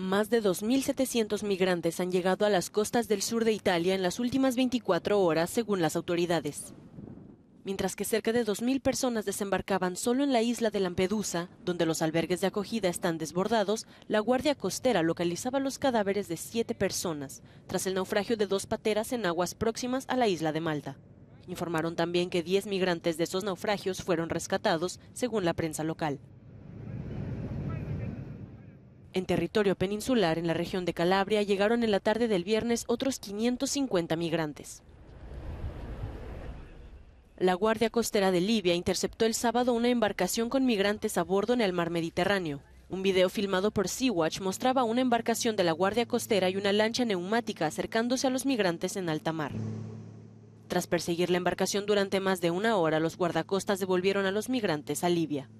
Más de 2.700 migrantes han llegado a las costas del sur de Italia en las últimas 24 horas, según las autoridades. Mientras que cerca de 2.000 personas desembarcaban solo en la isla de Lampedusa, donde los albergues de acogida están desbordados, la Guardia Costera localizaba los cadáveres de siete personas, tras el naufragio de dos pateras en aguas próximas a la isla de Malta. Informaron también que 10 migrantes de esos naufragios fueron rescatados, según la prensa local. En territorio peninsular, en la región de Calabria, llegaron en la tarde del viernes otros 550 migrantes. La Guardia Costera de Libia interceptó el sábado una embarcación con migrantes a bordo en el mar Mediterráneo. Un video filmado por Sea-Watch mostraba una embarcación de la Guardia Costera y una lancha neumática acercándose a los migrantes en alta mar. Tras perseguir la embarcación durante más de una hora, los guardacostas devolvieron a los migrantes a Libia.